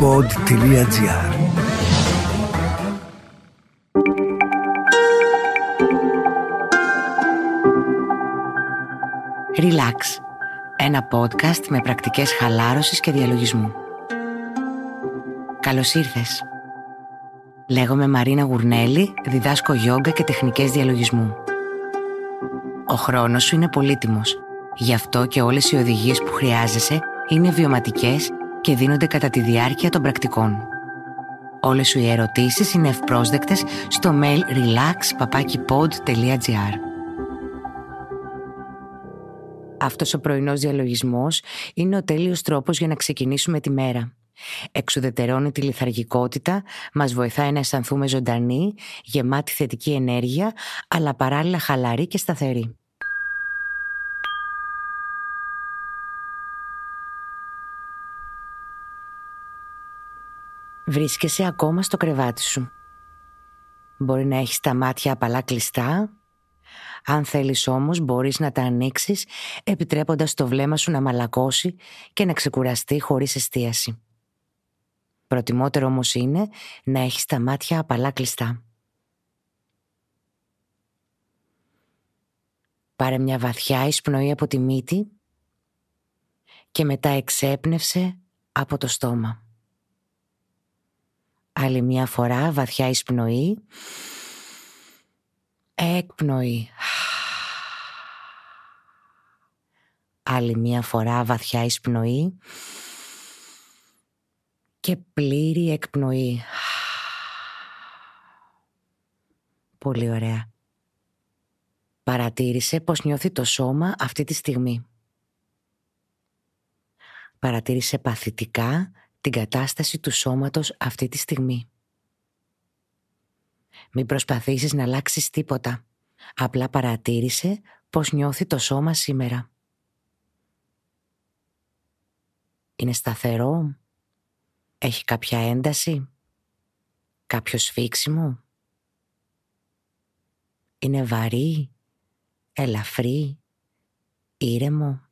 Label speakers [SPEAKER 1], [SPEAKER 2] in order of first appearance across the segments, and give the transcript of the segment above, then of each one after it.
[SPEAKER 1] pod.gr Relax. Ένα podcast με πρακτικές χαλάρωσης και διαλογισμού. Καλώς ήρθες. Λέγομαι Μαρίνα Γουρνέλη, διδάσκω γιόγκα και τεχνικές διαλογισμού. Ο χρόνος σου είναι πολύτιμος. Γι' αυτό και όλες οι οδηγίες που χρειάζεσαι είναι βιωματικές και δίνονται κατά τη διάρκεια των πρακτικών. Όλες σου οι ερωτήσεις είναι ευπρόσδεκτες στο mail relaxpapakipod.gr Αυτός ο πρωινός διαλογισμός είναι ο τέλειος τρόπος για να ξεκινήσουμε τη μέρα. Εξουδετερώνει τη λιθαργικότητα, μας βοηθάει να αισθανθούμε ζωντανοί, γεμάτη θετική ενέργεια, αλλά παράλληλα χαλαρή και σταθερή. Βρίσκεσαι ακόμα στο κρεβάτι σου. Μπορεί να έχεις τα μάτια απαλά κλειστά. Αν θέλεις όμως μπορείς να τα ανοίξεις επιτρέποντας το βλέμμα σου να μαλακώσει και να ξεκουραστεί χωρίς εστίαση. Προτιμότερο όμως είναι να έχεις τα μάτια απαλά κλειστά. Πάρε μια βαθιά εισπνοή από τη μύτη και μετά εξέπνευσε από το στόμα. Άλλη μια φορά βαθιά εισπνοή. Εκπνοή. Άλλη μια φορά βαθιά εισπνοή. Και πλήρη εκπνοή. Πολύ ωραία. Παρατήρησε πως νιώθει το σώμα αυτή τη στιγμή. Παρατήρησε παθητικά την κατάσταση του σώματος αυτή τη στιγμή. Μην προσπαθήσεις να αλλάξεις τίποτα. Απλά παρατήρησε πώς νιώθει το σώμα σήμερα. Είναι σταθερό. Έχει κάποια ένταση. Κάποιο σφίξιμο. Είναι βαρύ. Ελαφρύ. Ήρεμο.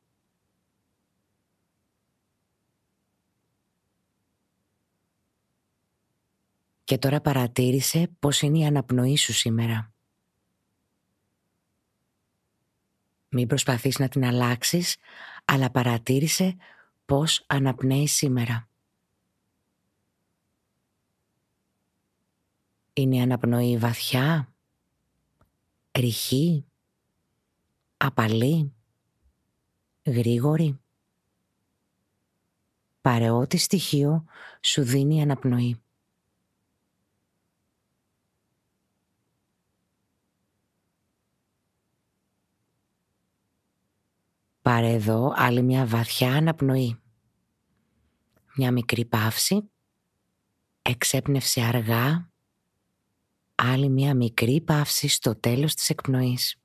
[SPEAKER 1] και τώρα παρατήρησε πώς είναι η αναπνοή σου σήμερα. Μην προσπαθείς να την αλλάξεις, αλλά παρατήρησε πώς αναπνέει σήμερα. Είναι η αναπνοή βαθιά, ρηχή, απαλή, γρήγορη. Παρεώτη στοιχείο σου δίνει αναπνοή. Πάρε εδώ άλλη μια βαθιά αναπνοή. Μια μικρή παύση. Εξέπνευση αργά. Άλλη μια μικρή παύση στο τέλος της εκπνοής.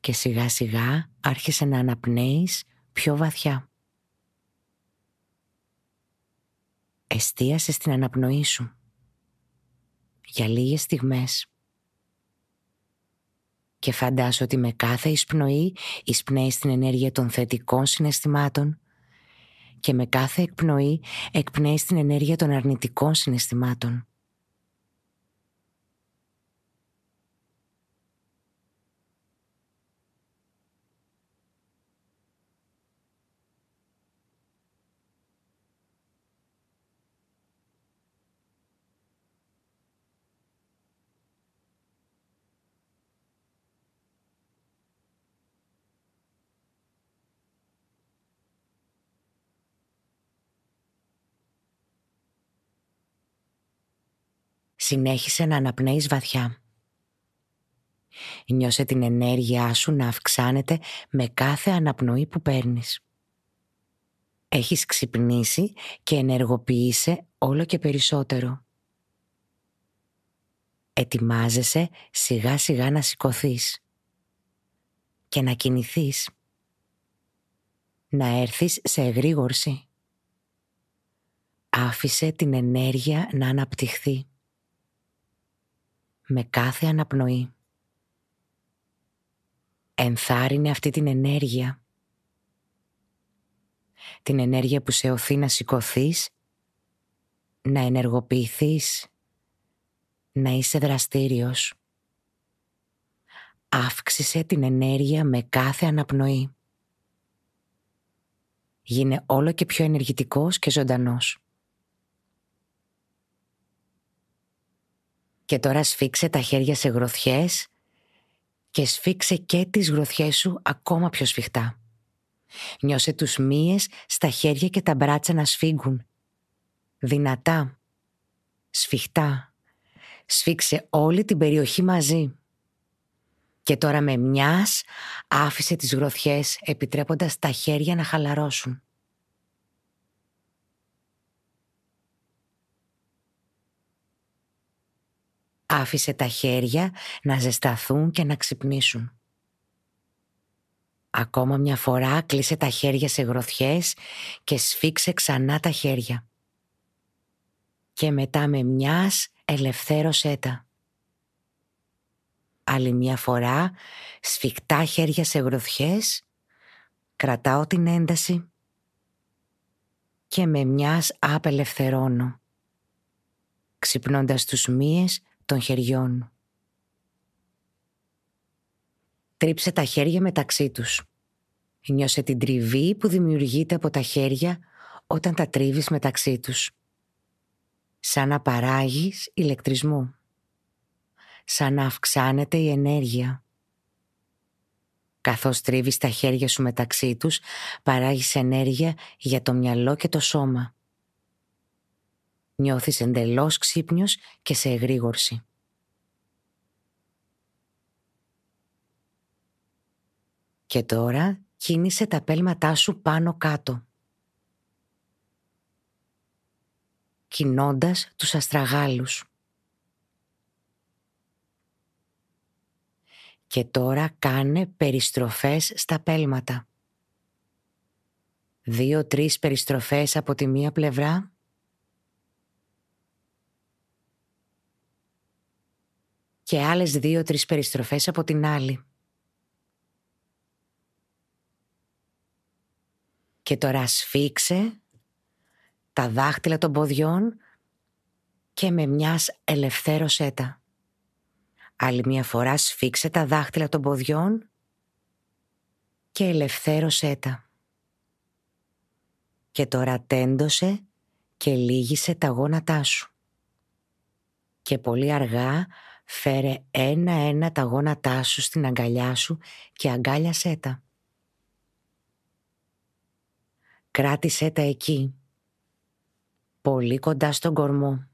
[SPEAKER 1] Και σιγά σιγά άρχισε να αναπνέεις πιο βαθιά. Εστίασες στην αναπνοή σου για λίγες στιγμές και φαντάσου ότι με κάθε εισπνοή εισπνέεις την ενέργεια των θετικών συναισθημάτων και με κάθε εκπνοή εκπνέεις την ενέργεια των αρνητικών συναισθημάτων. Συνέχισε να αναπνέεις βαθιά. Νιώσε την ενέργειά σου να αυξάνεται με κάθε αναπνοή που παίρνεις. Έχεις ξυπνήσει και ενεργοποιείσαι όλο και περισσότερο. Ετοιμάζεσαι σιγά σιγά να σηκωθείς και να κινηθείς. Να έρθεις σε εγρήγορση. Άφησε την ενέργεια να αναπτυχθεί με κάθε αναπνοή. Ενθάρρυνε αυτή την ενέργεια. Την ενέργεια που σε οθεί να σηκωθείς, να ενεργοποιηθείς, να είσαι δραστήριος. Αύξησε την ενέργεια με κάθε αναπνοή. Γίνε όλο και πιο ενεργητικός και ζωντανός. Και τώρα σφίξε τα χέρια σε γροθιές και σφίξε και τις γροθιές σου ακόμα πιο σφιχτά. Νιώσε τους μύες στα χέρια και τα μπράτσα να σφίγγουν. Δυνατά. Σφιχτά. Σφίξε όλη την περιοχή μαζί. Και τώρα με μιας άφησε τις γροθιές επιτρέποντας τα χέρια να χαλαρώσουν. άφησε τα χέρια να ζεσταθούν και να ξυπνήσουν. Ακόμα μια φορά κλείσε τα χέρια σε γροθιές και σφίξε ξανά τα χέρια. Και μετά με μιας ελευθέρωσέ τα. Άλλη μια φορά σφιχτά χέρια σε γροθιές, κρατάω την ένταση και με μιας απελευθερώνω, ξυπνώντας τους μύες των χεριών. Τρίψε τα χέρια μεταξύ τους. Νιώσε την τριβή που δημιουργείται από τα χέρια όταν τα τρίβεις μεταξύ τους. Σαν να παράγεις ηλεκτρισμό. Σαν να αυξάνεται η ενέργεια. Καθώς τρίβεις τα χέρια σου μεταξύ τους, παράγεις ενέργεια για το μυαλό και το σώμα. Νιώθεις εντελώς ξύπνιος και σε εγρήγορση. Και τώρα κίνησε τα πέλματά σου πάνω κάτω. Κινώντας τους αστραγάλους. Και τώρα κάνε περιστροφές στα πέλματα. Δύο-τρεις περιστροφές από τη μία πλευρά και άλλες δύο-τρεις περιστροφές από την άλλη. Και τώρα σφίξε τα δάχτυλα των ποδιών και με μιας ελευθέρωσέ τα. Άλλη μια φορά σφίξε τα δάχτυλα των ποδιών και ελευθέρωσέ τα. Και τώρα τέντωσε και λύγησε τα γόνατά σου. Και πολύ αργά Φέρε ένα-ένα τα γόνατά σου στην αγκαλιά σου και αγκάλιασέ τα. Κράτησέ τα εκεί, πολύ κοντά στον κορμό.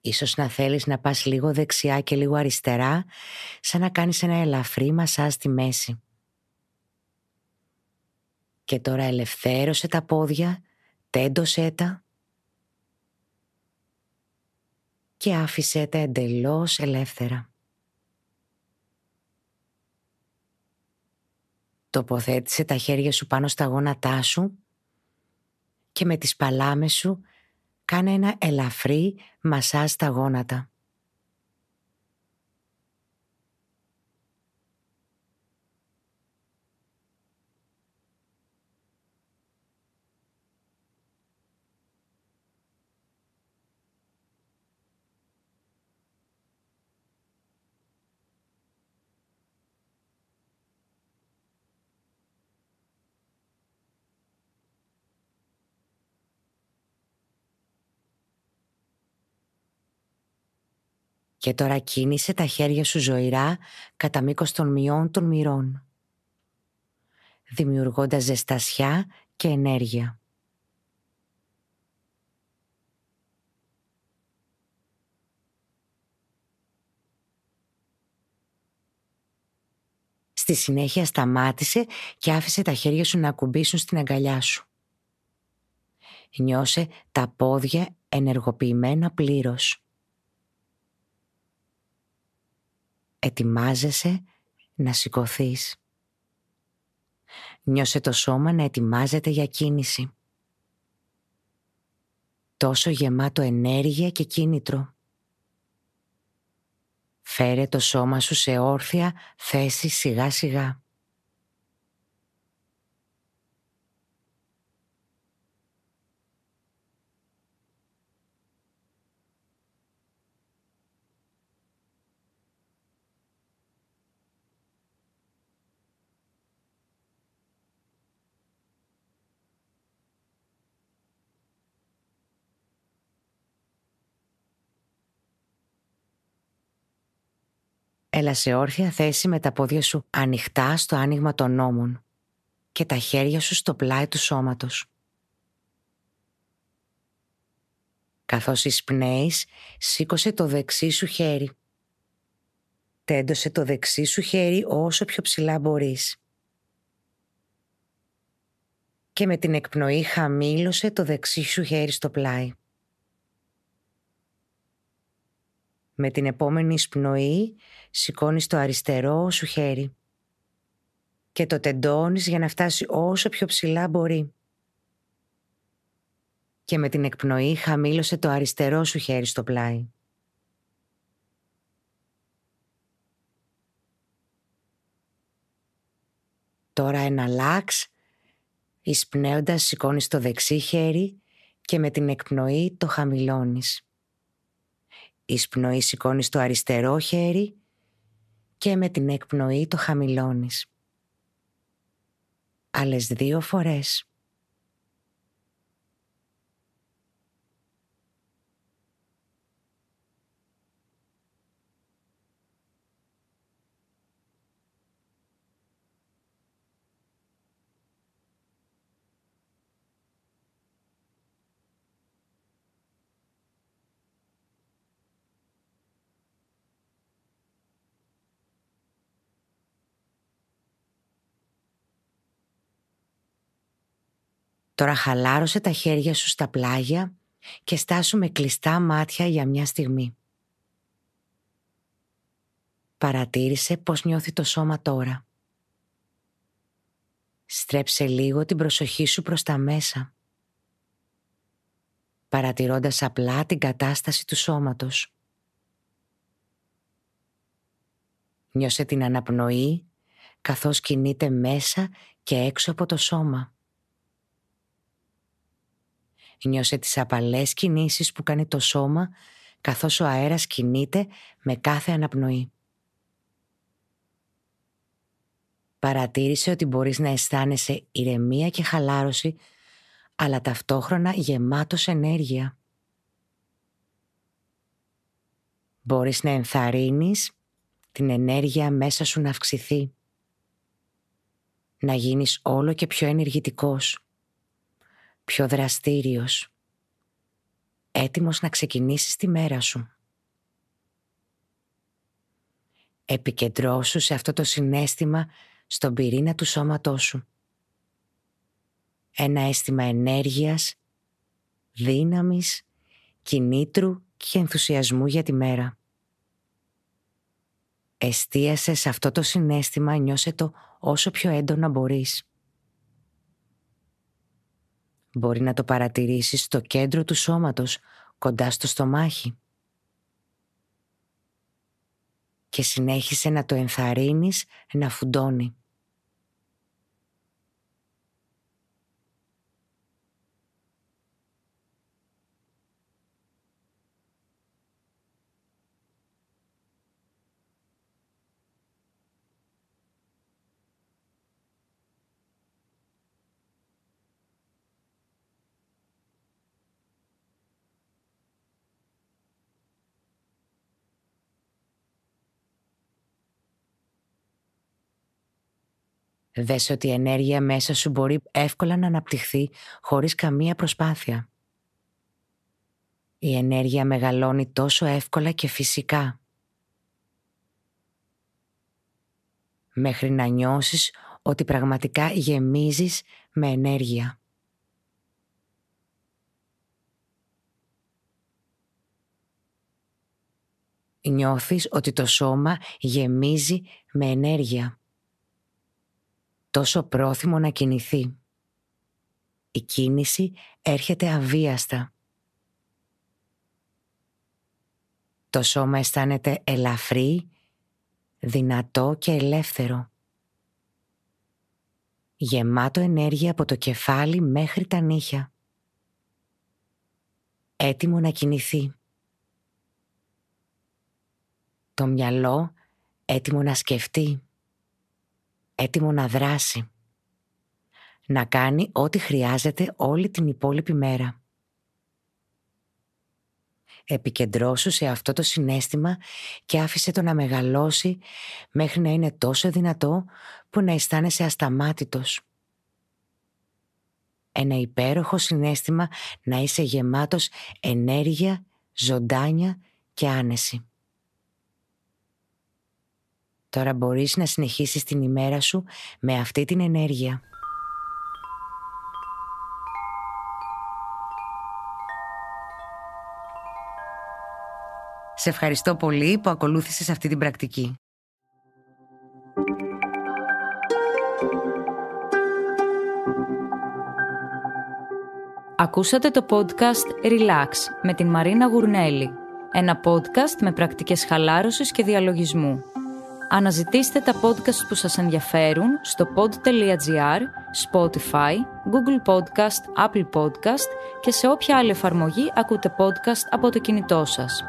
[SPEAKER 1] Ίσως να θέλεις να πας λίγο δεξιά και λίγο αριστερά, σαν να κάνεις ένα ελαφρύ μασάζ στη μέση. Και τώρα ελευθέρωσε τα πόδια, τέντωσέ τα και άφησέ τα εντελώς ελεύθερα. Τοποθέτησε τα χέρια σου πάνω στα γόνατά σου και με τις παλάμες σου κάνε ένα ελαφρύ μασάζ στα γόνατα. και τώρα κίνησε τα χέρια σου ζωηρά κατά μήκος των μειών των μυρών, δημιουργώντας ζεστασιά και ενέργεια. Στη συνέχεια σταμάτησε και άφησε τα χέρια σου να ακουμπήσουν στην αγκαλιά σου. Νιώσε τα πόδια ενεργοποιημένα πλήρως. ετοιμάζεσαι να σηκωθείς. Νιώσε το σώμα να ετοιμάζεται για κίνηση. Τόσο γεμάτο ενέργεια και κίνητρο. Φέρε το σώμα σου σε όρθια θέση σιγά σιγά. Έλα σε όρθια θέση με τα πόδια σου ανοιχτά στο άνοιγμα των νόμων και τα χέρια σου στο πλάι του σώματος. Καθώς εισπνέεις, σήκωσε το δεξί σου χέρι. Τέντωσε το δεξί σου χέρι όσο πιο ψηλά μπορείς. Και με την εκπνοή χαμήλωσε το δεξί σου χέρι στο πλάι. Με την επόμενη σπνοή σηκώνεις το αριστερό σου χέρι και το τεντώνεις για να φτάσει όσο πιο ψηλά μπορεί. Και με την εκπνοή χαμήλωσε το αριστερό σου χέρι στο πλάι. Τώρα εναλλάξ, εισπνέοντας σηκώνεις το δεξί χέρι και με την εκπνοή το χαμηλώνεις. Ισπνοή σηκώνεις το αριστερό χέρι και με την εκπνοή το χαμηλώνεις. Άλλες δύο φορές. τώρα χαλάρωσε τα χέρια σου στα πλάγια και στάσου με κλειστά μάτια για μια στιγμή. Παρατήρησε πώς νιώθει το σώμα τώρα. Στρέψε λίγο την προσοχή σου προς τα μέσα, παρατηρώντας απλά την κατάσταση του σώματος. Νιώσε την αναπνοή καθώς κινείται μέσα και έξω από το σώμα. Νιώσε τις απαλές κινήσεις που κάνει το σώμα καθώς ο αέρας κινείται με κάθε αναπνοή. Παρατήρησε ότι μπορείς να αισθάνεσαι ηρεμία και χαλάρωση, αλλά ταυτόχρονα γεμάτος ενέργεια. Μπορείς να ενθαρρύνεις την ενέργεια μέσα σου να αυξηθεί. Να γίνεις όλο και πιο ενεργητικός πιο δραστήριος, έτοιμος να ξεκινήσεις τη μέρα σου. Επικεντρώσου σε αυτό το συνέστημα στον πυρήνα του σώματός σου. Ένα αίσθημα ενέργειας, δύναμης, κινήτρου και ενθουσιασμού για τη μέρα. Εστίασε σε αυτό το συνέστημα, νιώσε το όσο πιο έντονα μπορείς. Μπορεί να το παρατηρήσεις στο κέντρο του σώματος, κοντά στο στομάχι. Και συνέχισε να το ενθαρρύνεις να φουντώνει. Δες ότι η ενέργεια μέσα σου μπορεί εύκολα να αναπτυχθεί χωρίς καμία προσπάθεια. Η ενέργεια μεγαλώνει τόσο εύκολα και φυσικά. Μέχρι να νιώσεις ότι πραγματικά γεμίζεις με ενέργεια. Νιώθεις ότι το σώμα γεμίζει με ενέργεια τόσο πρόθυμο να κινηθεί. Η κίνηση έρχεται αβίαστα. Το σώμα αισθάνεται ελαφρύ, δυνατό και ελεύθερο. Γεμάτο ενέργεια από το κεφάλι μέχρι τα νύχια. Έτοιμο να κινηθεί. Το μυαλό έτοιμο να σκεφτεί έτοιμο να δράσει. Να κάνει ό,τι χρειάζεται όλη την υπόλοιπη μέρα. Επικεντρώσου σε αυτό το συνέστημα και άφησε το να μεγαλώσει μέχρι να είναι τόσο δυνατό που να αισθάνεσαι ασταμάτητος. Ένα υπέροχο συνέστημα να είσαι γεμάτος ενέργεια, ζωντάνια και άνεση. Τώρα μπορείς να συνεχίσεις την ημέρα σου με αυτή την ενέργεια. Σε ευχαριστώ πολύ που ακολούθησες αυτή την πρακτική. Ακούσατε το podcast Relax με την Μαρίνα Γουρνέλη. Ένα podcast με πρακτικές χαλάρωσης και διαλογισμού. Αναζητήστε τα podcast που σας ενδιαφέρουν στο pod.gr, Spotify, Google Podcast, Apple Podcast και σε όποια άλλη εφαρμογή ακούτε podcast από το κινητό σας.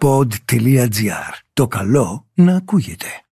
[SPEAKER 1] Pod.gr. Το καλό να ακούγεται.